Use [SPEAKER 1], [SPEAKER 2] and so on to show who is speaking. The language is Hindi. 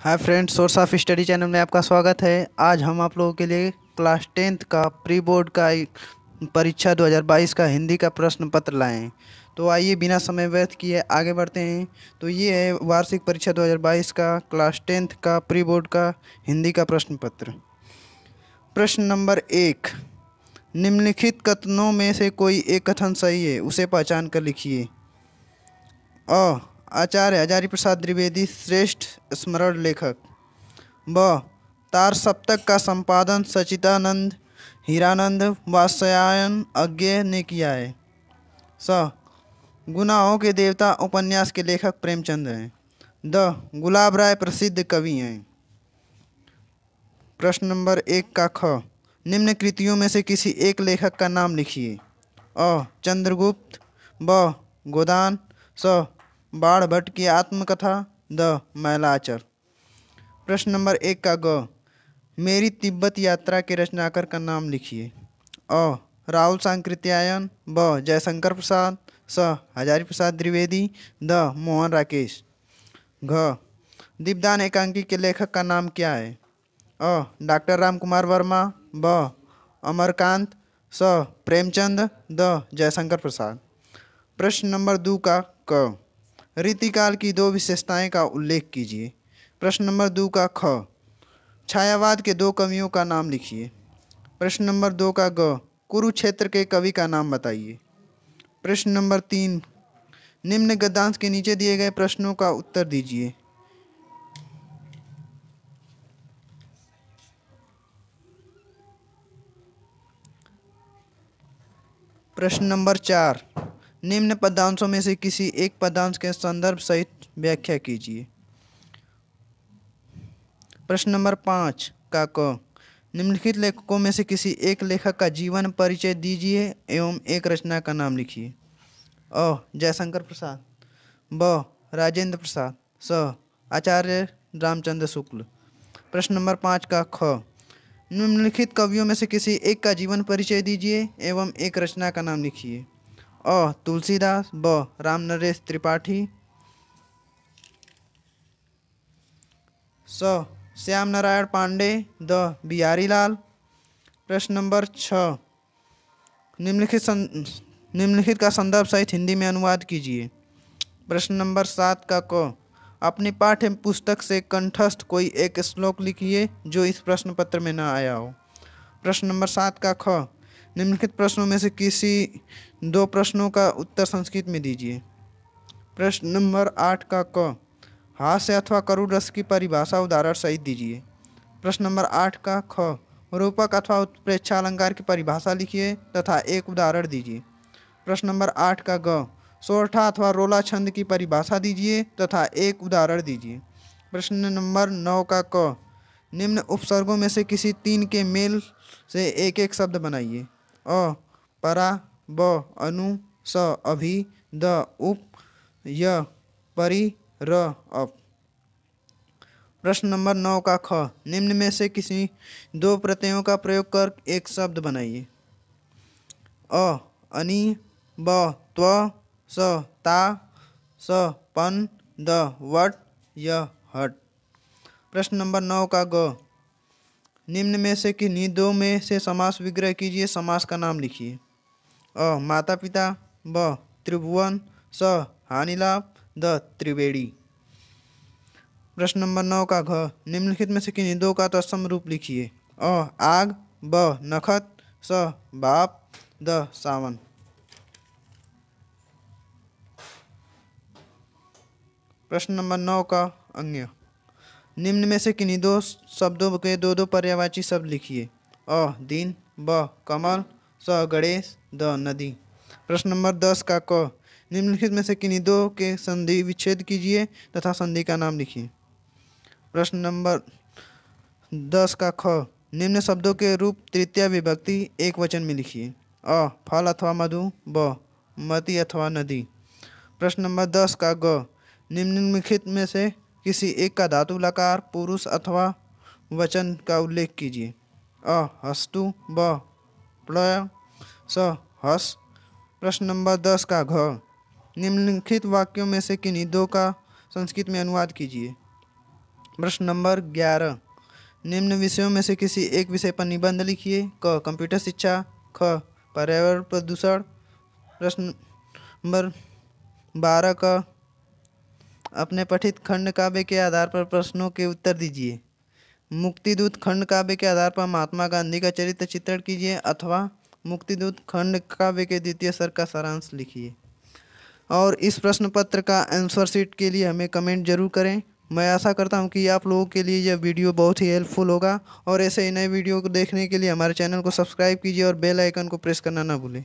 [SPEAKER 1] hi friends source of study channel में आपका स्वागत है आज हम आप लोगों के लिए क्लास टेंथ का प्री बोर्ड का परीक्षा 2022 का हिंदी का प्रश्न पत्र लाएँ तो आइए बिना समय व्यर्थ किए आगे बढ़ते हैं तो ये है वार्षिक परीक्षा 2022 का क्लास टेंथ का प्री बोर्ड का हिंदी का प्रश्न पत्र प्रश्न नंबर एक निम्नलिखित कथनों में से कोई एक कथन सही है उसे पहचान कर लिखिए अ आचार्य हजारी प्रसाद द्विवेदी श्रेष्ठ स्मरण लेखक ब तार सप्तक का संपादन सचितानंद हीरानंद वात्स्यायन अज्ञ ने किया है स गुनाहों के देवता उपन्यास के लेखक प्रेमचंद हैं द गुलाब राय प्रसिद्ध कवि हैं प्रश्न नंबर एक का ख निम्न कृतियों में से किसी एक लेखक का नाम लिखिए अ चंद्रगुप्त ब गोदान स बाढ़ भट्ट की आत्मकथा द मैलाचर प्रश्न नंबर एक का ग मेरी तिब्बत यात्रा के रचनाकार का नाम लिखिए अ राहुल सांकृत्यायन ब जयशंकर प्रसाद स हजारी प्रसाद द्विवेदी द मोहन राकेश घ दीपदान एकांकी के लेखक का नाम क्या है अ डॉक्टर राम कुमार वर्मा ब अमरकांत स प्रेमचंद द जयशंकर प्रसाद प्रश्न नंबर दो का क रीतिकाल की दो विशेषताएं का उल्लेख कीजिए प्रश्न नंबर दो का ख छायावाद के दो कवियों का नाम लिखिए प्रश्न नंबर दो का ग कुरुक्षेत्र के कवि का नाम बताइए प्रश्न नंबर तीन निम्न गद्यांश के नीचे दिए गए प्रश्नों का उत्तर दीजिए प्रश्न नंबर चार निम्न पदांशों में से किसी एक पदांश के संदर्भ सहित व्याख्या कीजिए प्रश्न नंबर पाँच का क निम्नलिखित लेखकों में से किसी एक लेखक का जीवन परिचय दीजिए एवं एक रचना का नाम लिखिए अ जयशंकर प्रसाद ब राजेंद्र प्रसाद स आचार्य रामचंद्र शुक्ल प्रश्न नंबर पाँच का ख निम्नलिखित कवियों में से किसी एक का जीवन परिचय दीजिए एवं एक रचना का नाम लिखिए अ तुलसीदास ब राम नरेश त्रिपाठी स श्याम नारायण पांडे द बिहारी लाल प्रश्न नंबर छ निम्नलिखित निम्नलिखित का संदर्भ सहित हिंदी में अनुवाद कीजिए प्रश्न नंबर सात का क अपनी पाठ्य पुस्तक से कंठस्थ कोई एक श्लोक लिखिए जो इस प्रश्न पत्र में न आया हो प्रश्न नंबर सात का ख निम्नलिखित प्रश्नों में से किसी दो प्रश्नों का उत्तर संस्कृत में दीजिए प्रश्न नंबर आठ का क हास्य अथवा करुण रस की परिभाषा उदाहरण सहित दीजिए प्रश्न नंबर आठ का ख रूपक अथवा उत्प्रेक्षा अलंकार की परिभाषा लिखिए तथा एक उदाहरण दीजिए प्रश्न नंबर आठ का ग सोरठा अथवा रोला छंद की परिभाषा दीजिए तथा एक उदाहरण दीजिए प्रश्न नंबर नौ का क निम्न उपसर्गों में से किसी तीन के मेल से एक एक शब्द बनाइए अ परा ब अनु स अभि द उप य परि र अप प्रश्न नंबर नौ का ख निम्न में से किसी दो प्रत्ययों का प्रयोग कर एक शब्द बनाइए अ अनि ब त्व स ता स पन द वट य हट प्रश्न नंबर नौ का ग निम्न में से कि दो में से समास विग्रह कीजिए समास का नाम लिखिए अ माता पिता ब त्रिभुवन स हानिलाभ द त्रिवेणी प्रश्न नंबर नौ का घ निम्नलिखित में से कि दो का तत्सम तो रूप लिखिए अ आग ब नखत स बाप द सावन प्रश्न नंबर नौ का अंग्य निम्न में से किन्हीं दो शब्दों के दो दो पर्यावाची शब्द लिखिए अ दिन ब कमल स गणेश द नदी प्रश्न नंबर दस का क निम्नलिखित में से किन्हीं दो के संधि विच्छेद कीजिए तथा संधि का नाम लिखिए प्रश्न नंबर दस का ख निम्न शब्दों के रूप तृतीय विभक्ति एक वचन में लिखिए अ फल अथवा मधु ब मति अथवा नदी प्रश्न नंबर दस का ग निम्नलिखित में से किसी एक का धातु लकार पुरुष अथवा वचन का उल्लेख कीजिए अ हस्तु ब प्लय स हस प्रश्न नंबर दस का घ निम्नलिखित वाक्यों में से किन्हीं दो का संस्कृत में अनुवाद कीजिए प्रश्न नंबर ग्यारह निम्न विषयों में से किसी एक विषय पर निबंध लिखिए क कंप्यूटर शिक्षा ख पर्यावरण प्रदूषण प्रश्न नंबर बारह का अपने पठित खंड काव्य के आधार पर प्रश्नों के उत्तर दीजिए मुक्तिदूत खंड काव्य के आधार पर महात्मा गांधी का चरित्र चित्रण कीजिए अथवा मुक्तिदूत खंड काव्य के द्वितीय सर का सारांश लिखिए और इस प्रश्न पत्र का आंसर शीट के लिए हमें कमेंट जरूर करें मैं आशा करता हूं कि आप लोगों के लिए यह वीडियो बहुत ही हेल्पफुल होगा और ऐसे ही नए वीडियो को देखने के लिए हमारे चैनल को सब्सक्राइब कीजिए और बेल आइकन को प्रेस करना ना भूलें